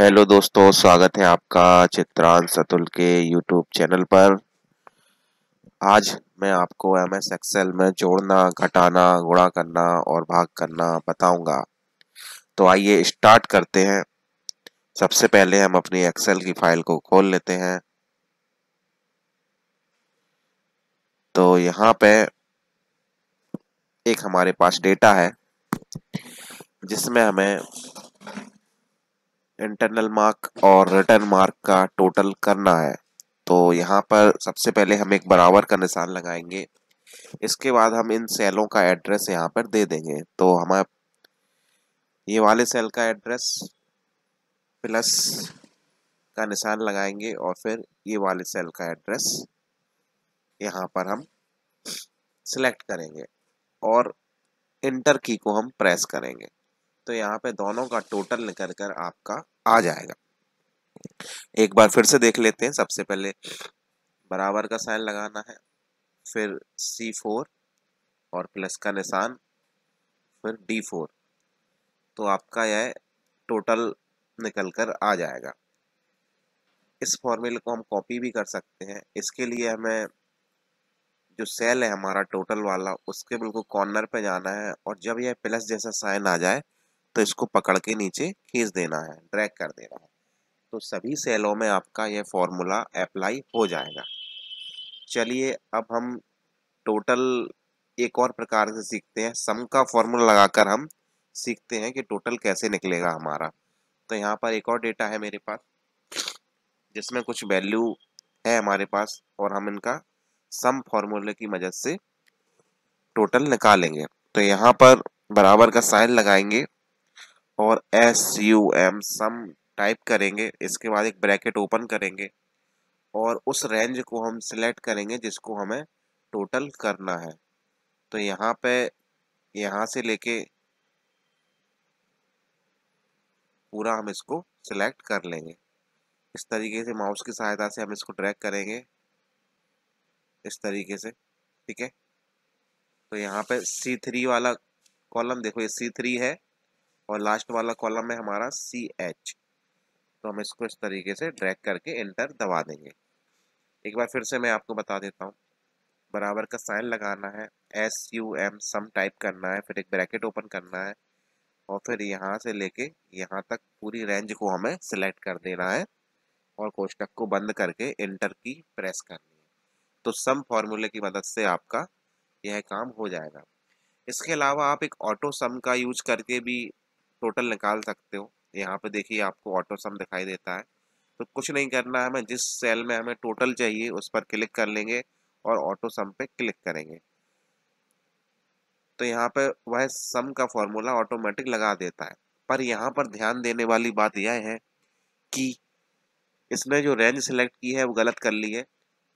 hello दोस्तों स्वागत है आपका चित्रांत सतुल के यूट्यूब चैनल पर आज मैं आपको एम एस एक्सएल में जोड़ना घटाना गुणा करना और भाग करना बताऊंगा तो आइए स्टार्ट करते हैं सबसे पहले हम अपनी एक्सेल की फाइल को खोल लेते हैं तो यहाँ पे एक हमारे पास डेटा है जिसमें हमें इंटरनल मार्क और रिटर्न मार्क का टोटल करना है तो यहाँ पर सबसे पहले हम एक बराबर का निशान लगाएंगे इसके बाद हम इन सेलों का एड्रेस यहाँ पर दे देंगे तो हमारे ये वाले सेल का एड्रेस प्लस का निशान लगाएंगे और फिर ये वाले सेल का एड्रेस यहाँ पर हम सिलेक्ट करेंगे और इंटर की को हम प्रेस करेंगे तो यहाँ पे दोनों का टोटल निकल कर आपका आ जाएगा एक बार फिर से देख लेते हैं सबसे पहले बराबर का साइन लगाना है फिर सी फोर और प्लस का निशान फिर डी फोर तो आपका यह टोटल निकल कर आ जाएगा इस फॉर्मूले को हम कॉपी भी कर सकते हैं इसके लिए हमें जो सेल है हमारा टोटल वाला उसके बिल्कुल कॉर्नर पे जाना है और जब यह प्लस जैसा साइन आ जाए तो इसको पकड़ के नीचे खींच देना है ड्रैग कर देना है तो सभी सेलों में आपका यह फॉर्मूला अप्लाई हो जाएगा चलिए अब हम टोटल एक और प्रकार से सीखते हैं सम का फॉर्मूला लगाकर हम सीखते हैं कि टोटल कैसे निकलेगा हमारा तो यहाँ पर एक और डेटा है मेरे पास जिसमें कुछ वैल्यू है हमारे पास और हम इनका सम फॉर्मूले की मदद से टोटल निकालेंगे तो यहाँ पर बराबर का साइन लगाएंगे और S U M sum type करेंगे इसके बाद एक ब्रैकेट ओपन करेंगे और उस रेंज को हम सिलेक्ट करेंगे जिसको हमें टोटल करना है तो यहाँ पे यहाँ से लेके पूरा हम इसको सिलेक्ट कर लेंगे इस तरीके से माउस की सहायता से हम इसको ट्रैक करेंगे इस तरीके से ठीक है तो यहाँ पे C3 वाला कॉलम देखो ये C3 है और लास्ट वाला कॉलम है हमारा सी एच तो हम इसको इस तरीके से ड्रैग करके एंटर दबा देंगे एक बार फिर से मैं आपको बता देता हूँ बराबर का साइन लगाना है S U M sum type करना है फिर एक ब्रैकेट ओपन करना है और फिर यहाँ से लेके यहाँ तक पूरी रेंज को हमें सिलेक्ट कर देना है और कोष्टक को बंद करके एंटर की प्रेस करनी है तो सम फॉर्मूले की मदद से आपका यह काम हो जाएगा इसके अलावा आप एक ऑटो सम का यूज करके भी टोटल निकाल सकते हो यहाँ पे देखिए आपको ऑटो सम दिखाई देता है तो कुछ नहीं करना है हमें जिस सेल में हमें टोटल चाहिए उस पर क्लिक कर लेंगे और ऑटो सम पे क्लिक करेंगे तो यहाँ पे वह सम का फॉर्मूला ऑटोमेटिक लगा देता है पर यहाँ पर ध्यान देने वाली बात यह है कि इसने जो रेंज सेलेक्ट की है वो गलत कर ली है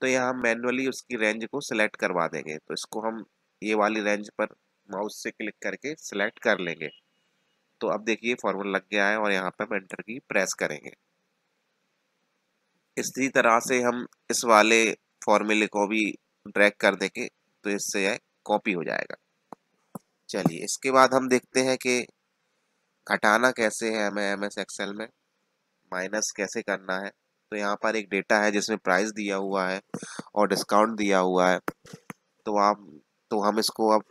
तो यहाँ मैनुअली उसकी रेंज को सिलेक्ट करवा देंगे तो इसको हम ये वाली रेंज पर माउस से क्लिक करके सिलेक्ट कर लेंगे तो अब देखिए फॉर्मूला लग गया है और यहाँ पर हम एंटर की प्रेस करेंगे इसी तरह से हम इस वाले फॉर्मूले को भी ड्रैग कर देंगे तो इससे यह कॉपी हो जाएगा चलिए इसके बाद हम देखते हैं कि घटाना कैसे है हमें एम एस एक्सएल में माइनस कैसे करना है तो यहाँ पर एक डेटा है जिसमें प्राइस दिया हुआ है और डिस्काउंट दिया हुआ है तो आप तो हम इसको अब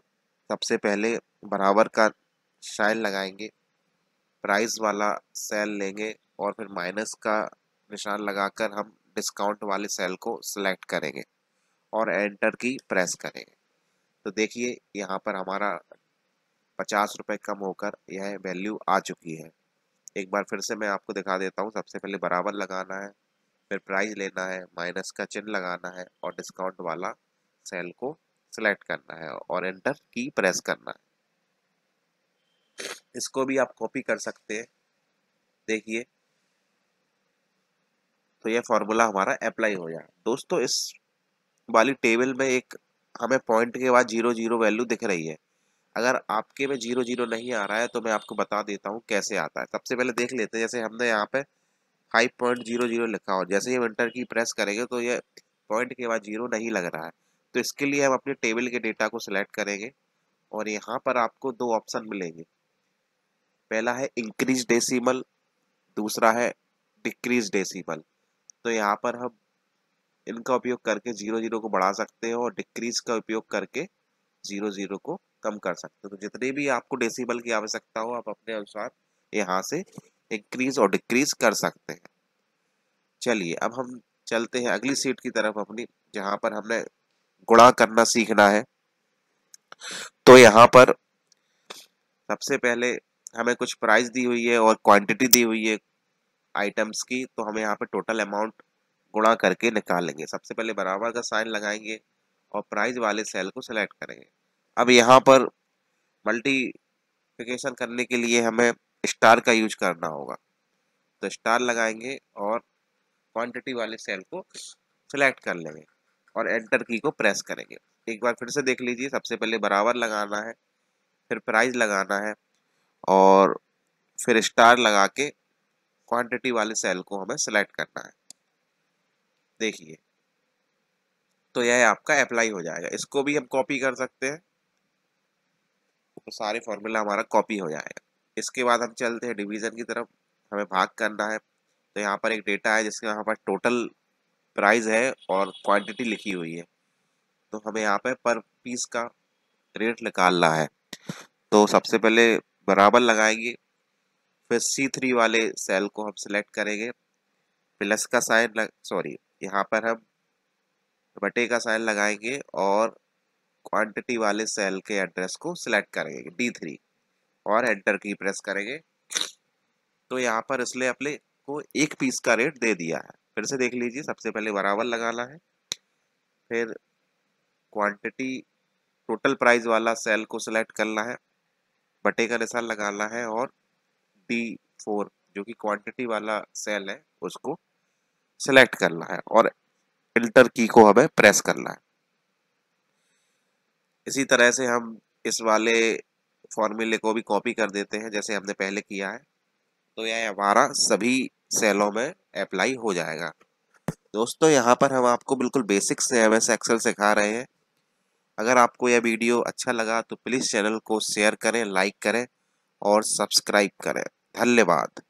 सबसे पहले बराबर का शाइन लगाएंगे प्राइस वाला सेल लेंगे और फिर माइनस का निशान लगाकर हम डिस्काउंट वाले सेल को सिलेक्ट करेंगे और एंटर की प्रेस करेंगे तो देखिए यहाँ पर हमारा पचास रुपये कम होकर यह वैल्यू आ चुकी है एक बार फिर से मैं आपको दिखा देता हूँ सबसे पहले बराबर लगाना है फिर प्राइस लेना है माइनस का चिन्ह लगाना है और डिस्काउंट वाला सेल को सिलेक्ट करना है और एंटर की प्रेस करना है इसको भी आप कॉपी कर सकते हैं देखिए तो ये फॉर्मूला हमारा अप्लाई हो जाए दोस्तों इस वाली टेबल में एक हमें पॉइंट के बाद जीरो जीरो वैल्यू दिख रही है अगर आपके में जीरो जीरो नहीं आ रहा है तो मैं आपको बता देता हूँ कैसे आता है सबसे पहले देख लेते हैं जैसे हमने यहाँ पे फाइव पॉइंट जीरो जीरो लिखा और जैसे ही हम इंटर की प्रेस करेंगे तो ये पॉइंट के बाद जीरो नहीं लग रहा है तो इसके लिए हम अपने टेबल के डेटा को सिलेक्ट करेंगे और यहाँ पर आपको दो ऑप्शन मिलेंगे पहला है इंक्रीज डेसिमल दूसरा है डिक्रीज डेसिमल तो यहाँ पर हम इनका उपयोग करके जीरो जीरो को बढ़ा सकते हैं और डिक्रीज का उपयोग करके जीरो जीरो को कम कर सकते हैं तो जितने भी आपको डेसिमल की आवश्यकता हो आप अपने अनुसार यहाँ से इंक्रीज और डिक्रीज कर सकते हैं चलिए अब हम चलते हैं अगली सीट की तरफ अपनी जहाँ पर हमने गुणा करना सीखना है तो यहाँ पर सबसे पहले हमें कुछ प्राइस दी हुई है और क्वांटिटी दी हुई है आइटम्स की तो हमें यहाँ पे टोटल अमाउंट गुणा करके निकालेंगे सबसे पहले बराबर का साइन लगाएंगे और प्राइस वाले सेल को सिलेक्ट करेंगे अब यहाँ पर मल्टीप्लिकेशन करने के लिए हमें स्टार का यूज करना होगा तो स्टार लगाएंगे और क्वांटिटी वाले सेल को सिलेक्ट कर लेंगे और एंटर की को प्रेस करेंगे एक बार फिर से देख लीजिए सबसे पहले बराबर लगाना है फिर प्राइस लगाना है और फिर स्टार लगा के क्वांटिटी वाले सेल को हमें सेलेक्ट करना है देखिए तो यह आपका अप्लाई हो जाएगा इसको भी हम कॉपी कर सकते हैं तो सारे फॉर्मूला हमारा कॉपी हो जाएगा इसके बाद हम चलते हैं डिवीज़न की तरफ हमें भाग करना है तो यहाँ पर एक डेटा है जिसके यहाँ पर टोटल प्राइस है और क्वांटिटी लिखी हुई है तो हमें यहाँ पर पर पीस का रेट निकालना है तो सबसे पहले बराबर लगाएंगे फिर सी थ्री वाले सेल को हम सेलेक्ट करेंगे प्लस का साइन सॉरी यहाँ पर हम बटे का साइन लगाएंगे और क्वांटिटी वाले सेल के एड्रेस को सिलेक्ट करेंगे डी थ्री और एंटर की प्रेस करेंगे तो यहाँ पर इसलिए अपने को एक पीस का रेट दे दिया है फिर से देख लीजिए सबसे पहले बराबर लगाना है फिर क्वांटिटी टोटल प्राइस वाला सेल को सिलेक्ट करना है बटे का निशान लगाना है और डी फोर जो कि क्वांटिटी वाला सेल है उसको सेलेक्ट करना है और फिल्टर की को हमें प्रेस करना है इसी तरह से हम इस वाले फॉर्मूले को भी कॉपी कर देते हैं जैसे हमने पहले किया है तो यह हमारा सभी सेलों में अप्लाई हो जाएगा दोस्तों यहाँ पर हम आपको बिल्कुल बेसिक से एम एस एक्सेल सिखा रहे हैं अगर आपको यह वीडियो अच्छा लगा तो प्लीज़ चैनल को शेयर करें लाइक करें और सब्सक्राइब करें धन्यवाद